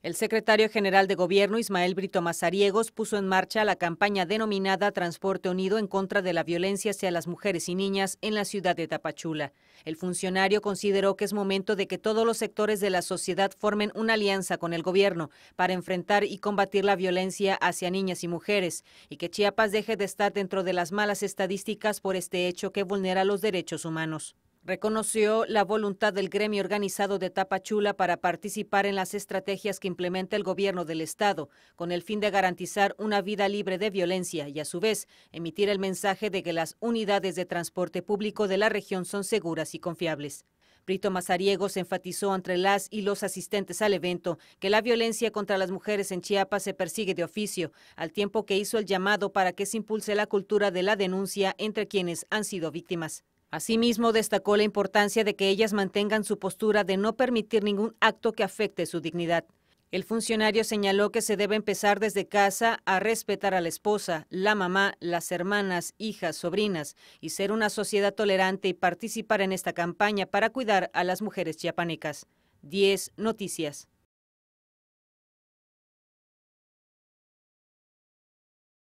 El secretario general de Gobierno, Ismael Brito Mazariegos, puso en marcha la campaña denominada Transporte Unido en contra de la violencia hacia las mujeres y niñas en la ciudad de Tapachula. El funcionario consideró que es momento de que todos los sectores de la sociedad formen una alianza con el gobierno para enfrentar y combatir la violencia hacia niñas y mujeres y que Chiapas deje de estar dentro de las malas estadísticas por este hecho que vulnera los derechos humanos reconoció la voluntad del gremio organizado de Tapachula para participar en las estrategias que implementa el gobierno del Estado, con el fin de garantizar una vida libre de violencia y, a su vez, emitir el mensaje de que las unidades de transporte público de la región son seguras y confiables. Brito Mazariegos enfatizó entre las y los asistentes al evento que la violencia contra las mujeres en Chiapas se persigue de oficio, al tiempo que hizo el llamado para que se impulse la cultura de la denuncia entre quienes han sido víctimas. Asimismo, destacó la importancia de que ellas mantengan su postura de no permitir ningún acto que afecte su dignidad. El funcionario señaló que se debe empezar desde casa a respetar a la esposa, la mamá, las hermanas, hijas, sobrinas y ser una sociedad tolerante y participar en esta campaña para cuidar a las mujeres chiapanecas. 10 Noticias.